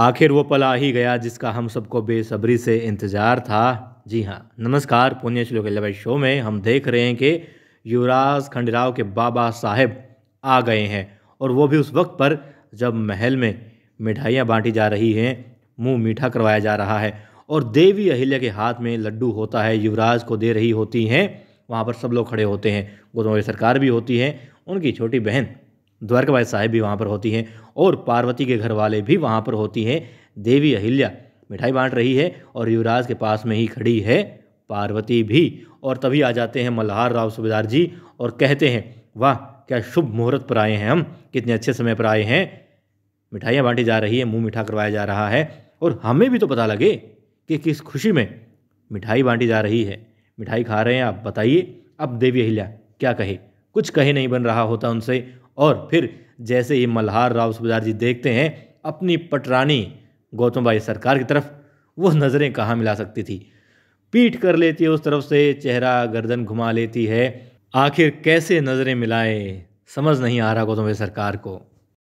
आखिर वो पल आ ही गया जिसका हम सबको बेसब्री से इंतज़ार था जी हाँ नमस्कार पुण्य श्लोक लवाई शो में हम देख रहे हैं कि युवराज खंडराव के बाबा साहेब आ गए हैं और वो भी उस वक्त पर जब महल में मिठाइयाँ बांटी जा रही हैं मुंह मीठा करवाया जा रहा है और देवी अहिल्या के हाथ में लड्डू होता है युवराज को दे रही होती हैं वहाँ पर सब लोग खड़े होते हैं गोदों सरकार भी होती है उनकी छोटी बहन द्वारकाबाई साहेब भी वहाँ पर होती हैं और पार्वती के घर वाले भी वहाँ पर होती हैं देवी अहिल्या मिठाई बांट रही है और युवराज के पास में ही खड़ी है पार्वती भी और तभी आ जाते हैं मल्हार राव सुबेदार जी और कहते हैं वाह क्या शुभ मुहूर्त पर आए हैं हम कितने अच्छे समय पर आए हैं मिठाइयाँ बांटी जा रही है मुँह मीठा करवाया जा रहा है और हमें भी तो पता लगे कि किस खुशी में मिठाई बांटी जा रही है मिठाई खा रहे हैं आप बताइए अब देवी अहिल्या क्या कहे कुछ कहे नहीं बन रहा होता उनसे और फिर जैसे ही मल्हार राव सुबेदार जी देखते हैं अपनी पटरानी गौतम भाई सरकार की तरफ वो नज़रें कहाँ मिला सकती थी पीट कर लेती है उस तरफ से चेहरा गर्दन घुमा लेती है आखिर कैसे नज़रें मिलाएं समझ नहीं आ रहा गौतम भाई सरकार को